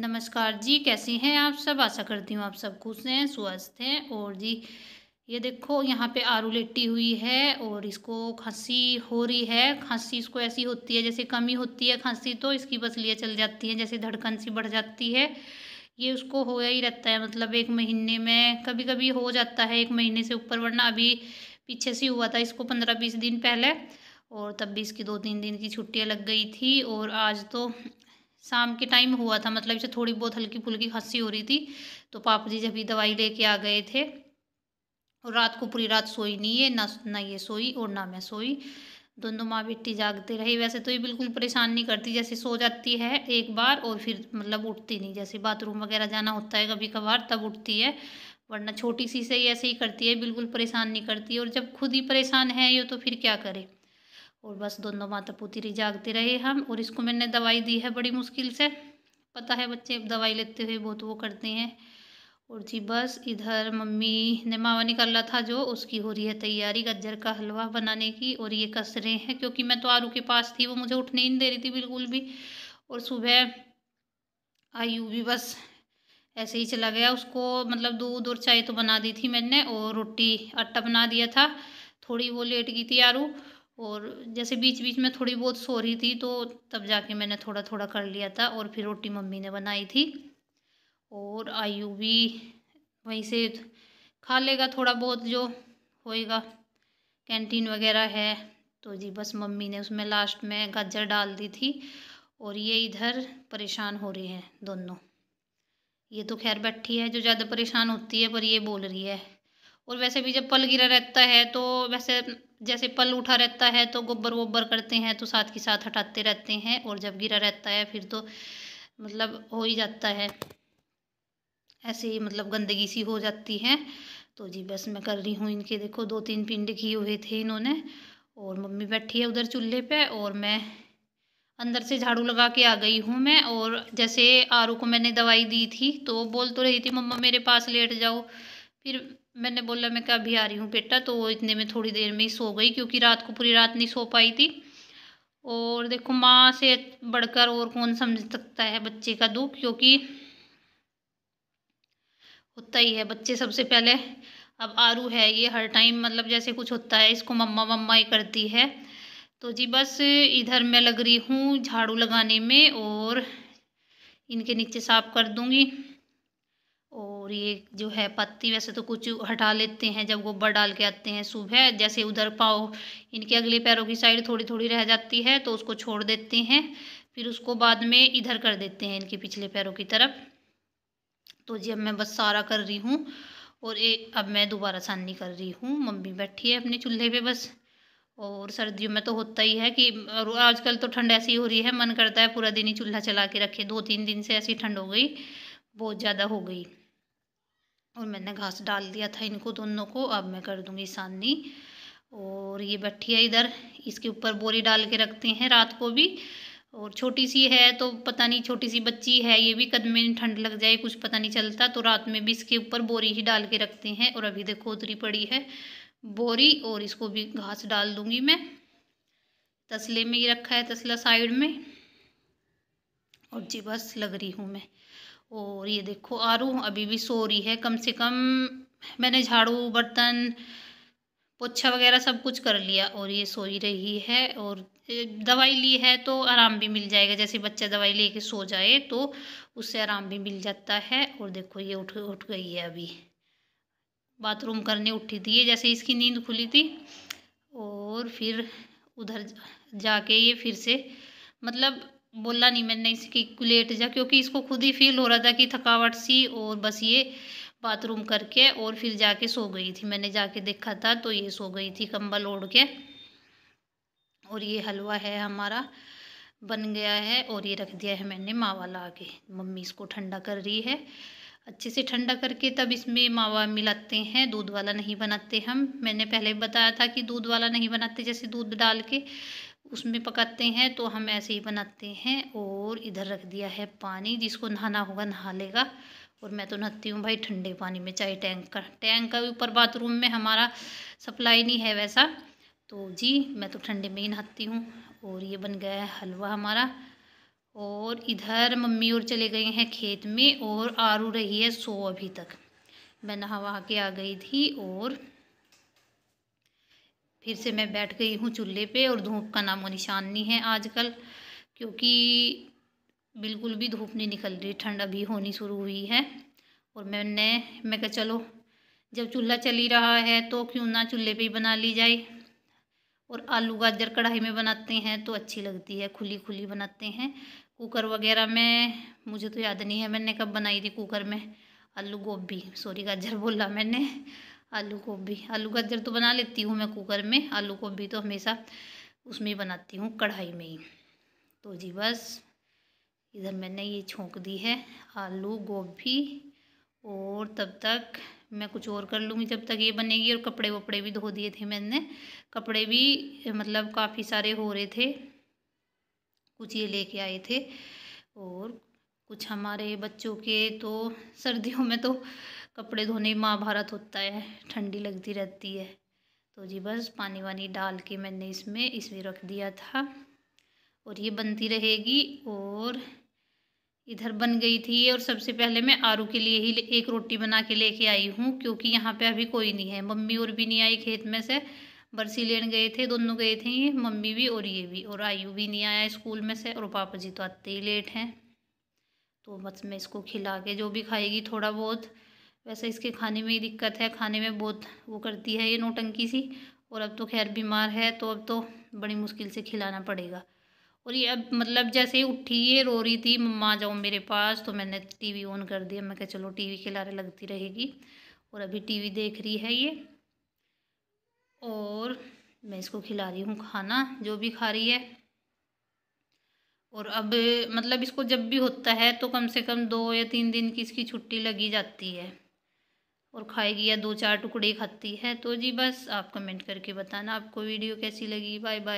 नमस्कार जी कैसी हैं आप सब आशा करती हूँ आप सब खुश हैं स्वस्थ हैं और जी ये देखो यहाँ पे आरू लेटी हुई है और इसको खांसी हो रही है खांसी इसको ऐसी होती है जैसे कमी होती है खांसी तो इसकी बस लिए चल जाती है जैसे धड़कन सी बढ़ जाती है ये उसको होया ही रहता है मतलब एक महीने में कभी कभी हो जाता है एक महीने से ऊपर वरना अभी पीछे से हुआ था इसको पंद्रह बीस दिन पहले और तब भी इसकी दो तीन दिन की छुट्टियाँ लग गई थी और आज तो शाम के टाइम हुआ था मतलब इसे थोड़ी बहुत हल्की फुल्की खांसी हो रही थी तो पापा जी जब ही दवाई लेके आ गए थे और रात को पूरी रात सोई नहीं है ना ना ये सोई और ना मैं सोई दोनों माँ बेटी जागते रहे वैसे तो ये बिल्कुल परेशान नहीं करती जैसे सो जाती है एक बार और फिर मतलब उठती नहीं जैसे बाथरूम वगैरह जाना होता है कभी कभार तब उठती है वरना छोटी सी से ही ऐसे ही करती है बिल्कुल परेशान नहीं करती और जब खुद ही परेशान है ये तो फिर क्या करे और बस दोनों माता पुत्री जागते रहे हम और इसको मैंने दवाई दी है बड़ी मुश्किल से पता है बच्चे दवाई लेते हुए बहुत वो करते हैं और जी बस इधर मम्मी ने मावा निकाला था जो उसकी हो रही है तैयारी गज्जर का हलवा बनाने की और ये कसरे हैं क्योंकि मैं तो आरू के पास थी वो मुझे उठने ही नहीं दे रही थी बिल्कुल भी और सुबह आयु भी बस ऐसे ही चला गया उसको मतलब दूध और चाय तो बना दी थी मैंने और रोटी आटा बना दिया था थोड़ी वो लेट गई थी आरू और जैसे बीच बीच में थोड़ी बहुत सो रही थी तो तब जाके मैंने थोड़ा थोड़ा कर लिया था और फिर रोटी मम्मी ने बनाई थी और आयु भी वहीं से खा लेगा थोड़ा बहुत जो होएगा कैंटीन वगैरह है तो जी बस मम्मी ने उसमें लास्ट में गाजर डाल दी थी और ये इधर परेशान हो रहे हैं दोनों ये तो खैर बैठी है जो ज़्यादा परेशान होती है पर ये बोल रही है और वैसे भी जब पल गिरा रहता है तो वैसे जैसे पल उठा रहता है तो गोबर वोबर करते हैं तो साथ के साथ हटाते रहते हैं और जब गिरा रहता है फिर तो मतलब हो ही जाता है ऐसे ही मतलब गंदगी सी हो जाती है तो जी बस मैं कर रही हूँ इनके देखो दो तीन पिंड किए हुए थे इन्होंने और मम्मी बैठी है उधर चूल्हे पे और मैं अंदर से झाड़ू लगा के आ गई हूँ मैं और जैसे आरू को मैंने दवाई दी थी तो बोल तो रही थी मम्मा मेरे पास लेट जाओ फिर मैंने बोला मैं कभी आ रही हूँ बेटा तो वो इतने में थोड़ी देर में ही सो गई क्योंकि रात को पूरी रात नहीं सो पाई थी और देखो माँ से बढ़कर और कौन समझ सकता है बच्चे का दुख क्योंकि होता ही है बच्चे सबसे पहले अब आरू है ये हर टाइम मतलब जैसे कुछ होता है इसको मम्मा मम्मा ही करती है तो जी बस इधर मैं लग रही हूँ झाड़ू लगाने में और इनके नीचे साफ़ कर दूँगी और ये जो है पत्ती वैसे तो कुछ हटा लेते हैं जब गोबर डाल के आते हैं सुबह जैसे उधर पाओ इनके अगले पैरों की साइड थोड़ी थोड़ी रह जाती है तो उसको छोड़ देते हैं फिर उसको बाद में इधर कर देते हैं इनके पिछले पैरों की तरफ तो जी अब मैं बस सारा कर रही हूँ और ए, अब मैं दोबारा सानी कर रही हूँ मम्मी बैठी है अपने चूल्हे पे बस और सर्दियों में तो होता ही है कि आजकल तो ठंड ऐसी हो रही है मन करता है पूरा दिन ही चूल्हा चला के रखे दो तीन दिन से ऐसी ठंड हो गई बहुत ज़्यादा हो गई और मैंने घास डाल दिया था इनको दोनों को अब मैं कर दूंगी सानी और ये बट्ठी है इधर इसके ऊपर बोरी डाल के रखते हैं रात को भी और छोटी सी है तो पता नहीं छोटी सी बच्ची है ये भी कदम में ठंड लग जाए कुछ पता नहीं चलता तो रात में भी इसके ऊपर बोरी ही डाल के रखते हैं और अभी देखो उतरी पड़ी है बोरी और इसको भी घास डाल दूंगी मैं तसले में ही रखा है तसला साइड में और जी बस लग रही हूँ मैं और ये देखो आरू अभी भी सो रही है कम से कम मैंने झाड़ू बर्तन पोछा वगैरह सब कुछ कर लिया और ये सो ही रही है और दवाई ली है तो आराम भी मिल जाएगा जैसे बच्चा दवाई लेके सो जाए तो उससे आराम भी मिल जाता है और देखो ये उठ उठ गई है अभी बाथरूम करने उठी थी ये जैसे इसकी नींद खुली थी और फिर उधर जाके ये फिर से मतलब बोला नहीं मैंने इसे कि लेट जा क्योंकि इसको खुद ही फील हो रहा था कि थकावट सी और बस ये बाथरूम करके और फिर जाके सो गई थी मैंने जाके देखा था तो ये सो गई थी कंबल ओढ़ के और ये हलवा है हमारा बन गया है और ये रख दिया है मैंने मावा ला के मम्मी इसको ठंडा कर रही है अच्छे से ठंडा करके तब इसमें मावा मिलाते हैं दूध वाला नहीं बनाते हम मैंने पहले बताया था कि दूध वाला नहीं बनाते जैसे दूध डाल के उसमें पकाते हैं तो हम ऐसे ही बनाते हैं और इधर रख दिया है पानी जिसको नहाना होगा नहा लेगा और मैं तो नहाती हूँ भाई ठंडे पानी में चाहे टैंक का टैंक का ऊपर बाथरूम में हमारा सप्लाई नहीं है वैसा तो जी मैं तो ठंडे में ही नहाती हूँ और ये बन गया है हलवा हमारा और इधर मम्मी और चले गए हैं खेत में और आरू रही है सो अभी तक मैं नहा वहा के आ गई थी और फिर से मैं बैठ गई हूँ चूल्हे पे और धूप का नामो निशान नहीं है आजकल क्योंकि बिल्कुल भी धूप नहीं निकल रही ठंड अभी होनी शुरू हुई है और मैंने मैं कहा चलो जब चूल्हा चल ही रहा है तो क्यों ना चूल्हे पे ही बना ली जाए और आलू गाजर कढ़ाई में बनाते हैं तो अच्छी लगती है खुली खुली बनाते हैं कुकर वगैरह में मुझे तो याद नहीं है मैंने कब बनाई थी कुकर में आलू गोभी सॉरी गाजर बोला मैंने आलू गोभी आलू गाजर तो बना लेती हूँ मैं कुकर में आलू गोभी तो हमेशा उसमें ही बनाती हूँ कढ़ाई में ही तो जी बस इधर मैंने ये छोंक दी है आलू गोभी और तब तक मैं कुछ और कर लूँगी जब तक ये बनेगी और कपड़े वपड़े भी धो दिए थे मैंने कपड़े भी मतलब काफ़ी सारे हो रहे थे कुछ ये लेके आए थे और कुछ हमारे बच्चों के तो सर्दियों में तो कपड़े धोने महाभारत होता है ठंडी लगती रहती है तो जी बस पानी वानी डाल के मैंने इसमें इसमें रख दिया था और ये बनती रहेगी और इधर बन गई थी और सबसे पहले मैं आरू के लिए ही एक रोटी बना के लेके आई हूँ क्योंकि यहाँ पे अभी कोई नहीं है मम्मी और भी नहीं आई खेत में से बरसी लेने गए थे दोनों गए थे ये मम्मी भी और ये भी और आयु भी नहीं आया स्कूल में से और पापा जी तो आते ही लेट हैं तो बस मैं इसको खिला के जो भी खाएगी थोड़ा बहुत वैसे इसके खाने में ही दिक्कत है खाने में बहुत वो करती है ये नोटंकी सी और अब तो खैर बीमार है तो अब तो बड़ी मुश्किल से खिलाना पड़ेगा और ये अब मतलब जैसे ही उठी ये रो रही थी मम्मा जाओ मेरे पास तो मैंने टीवी ऑन कर दिया मैं कहा चलो टीवी वी खिलाने लगती रहेगी और अभी टीवी देख रही है ये और मैं इसको खिला रही हूँ खाना जो भी खा रही है और अब मतलब इसको जब भी होता है तो कम से कम दो या तीन दिन की इसकी छुट्टी लगी जाती है और खाएगी या दो चार टुकड़े खाती है तो जी बस आप कमेंट करके बताना आपको वीडियो कैसी लगी बाय बाय